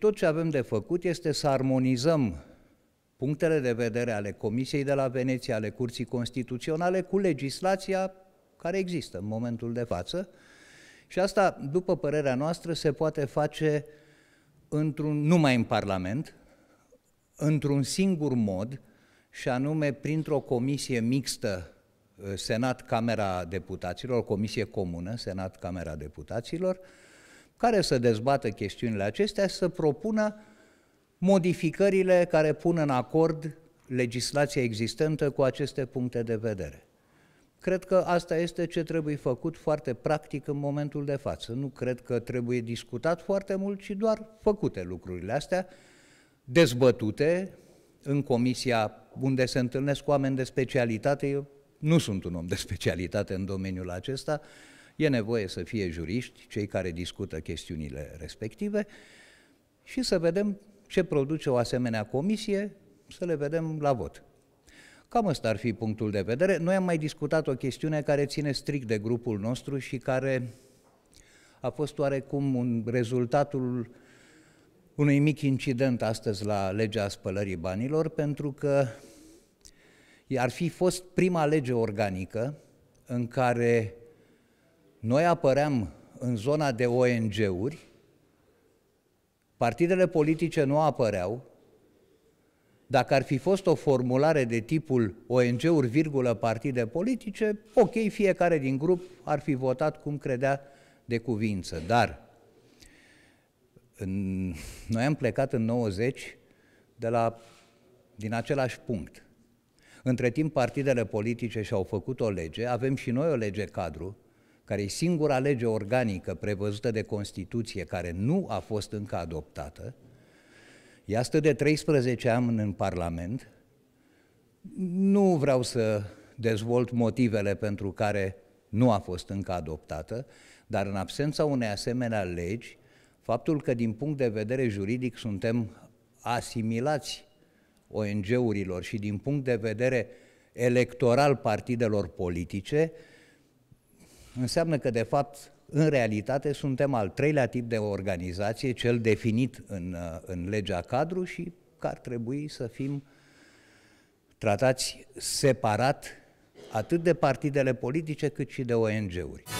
Tot ce avem de făcut este să armonizăm punctele de vedere ale Comisiei de la Veneția, ale Curții Constituționale, cu legislația care există în momentul de față. Și asta, după părerea noastră, se poate face într-un, numai în Parlament, într-un singur mod, și anume printr-o comisie mixtă Senat-Camera Deputaților, o comisie comună, Senat-Camera Deputaților, care să dezbată chestiunile acestea și să propună modificările care pun în acord legislația existentă cu aceste puncte de vedere. Cred că asta este ce trebuie făcut foarte practic în momentul de față. Nu cred că trebuie discutat foarte mult, ci doar făcute lucrurile astea, dezbătute în comisia unde se întâlnesc oameni de specialitate. Eu nu sunt un om de specialitate în domeniul acesta, E nevoie să fie juriști, cei care discută chestiunile respective și să vedem ce produce o asemenea comisie, să le vedem la vot. Cam ăsta ar fi punctul de vedere. Noi am mai discutat o chestiune care ține strict de grupul nostru și care a fost oarecum un rezultatul unui mic incident astăzi la legea spălării banilor, pentru că ar fi fost prima lege organică în care noi apăream în zona de ONG-uri, partidele politice nu apăreau, dacă ar fi fost o formulare de tipul ONG-uri, virgulă, partide politice, ok, fiecare din grup ar fi votat cum credea de cuvință. Dar în, noi am plecat în 90 de la, din același punct. Între timp, partidele politice și-au făcut o lege, avem și noi o lege cadru, care e singura lege organică prevăzută de Constituție care nu a fost încă adoptată, ea stă de 13 ani în Parlament. Nu vreau să dezvolt motivele pentru care nu a fost încă adoptată, dar în absența unei asemenea legi, faptul că din punct de vedere juridic suntem asimilați ONG-urilor și din punct de vedere electoral partidelor politice, înseamnă că, de fapt, în realitate suntem al treilea tip de organizație, cel definit în, uh, în legea cadru și că ar trebui să fim tratați separat atât de partidele politice cât și de ONG-uri.